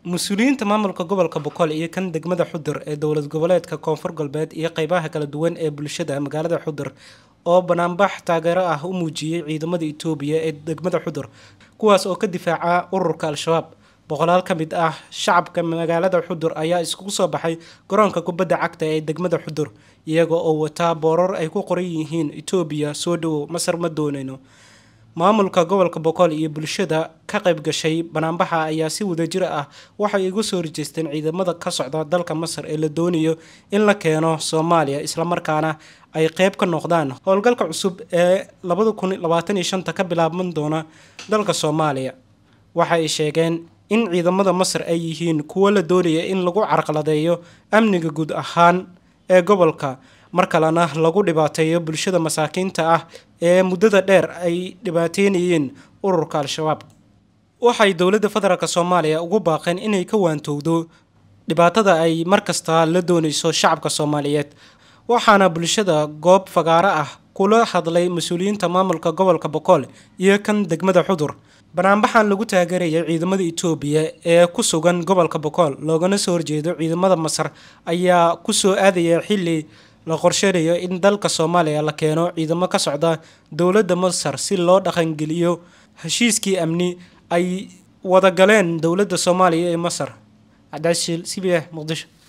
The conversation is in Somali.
mas-uuliyiinta maamulka gobolka boqol iyo kan degmada xudur ee dowlad goboleedka koonfur galbeed iyo qeybaha kala duwan ee bulshada magaalada xudur oo banaanbax taageero ah u muujiyey ciidamada itoobiya ee degmada xudur kuwaas oo ka difaaca ururka al-shabaab boqolaal ka mid ah shacabka magaalada xudur ayaa iskugu soo baxay garoonka kubadda cagta ee degmada xudur iyaga oo wataa boorar ay ku qoran yihiin itoobiya soo dhawow masar ma doonayno maamulka gobolka bokool iyo bulshada ka qayb gashay banaanbaxa ayaa si wadajir ah waxay igu soo horjeesteen ciidamada ka socda dalka masar ee la doonayo in la keeno soomaaliya islamarkaana ay qeyb ka noqdaan howlgalka cusub ee ka bilaaban doona dalka soomaaliya waxa ay sheegeen in ciidamada masar ay yihiin kuwo la doonaya in lagu carqaladeeyo amniga guud ahaan ee gobolka mar kalena lagu dhibaateeyo bulshada masaakiinta ah ee muddada dheer ay dhibaateynayeen ururka al-shabaab waxay dowladda federaalk soomaaliya ugu baaqeen inay ka waantowdo dhibaatada ay mar kasta la doonayso shacabka soomaaliyeed waxaana bulshada goob fagaaro ah kula hadlay mas-uuliyiinta maamulka gobolka bokool iyo kan degmada xudur banaanbaxaan lagu taageerayay ciidamada etoobiya ee ku sugan gobolka bokool loogana soo horjeedo ciidamada masar ayaa ku soo aadaya xilli la qorsheynayo in dalka soomaaliya la keeno ciidamo ka socda dowladda masar si loo dhaqangeliyo heshiiskii amni ay wada galeen dowladda soomaaliya ee masar cadaashil c b a muqdisho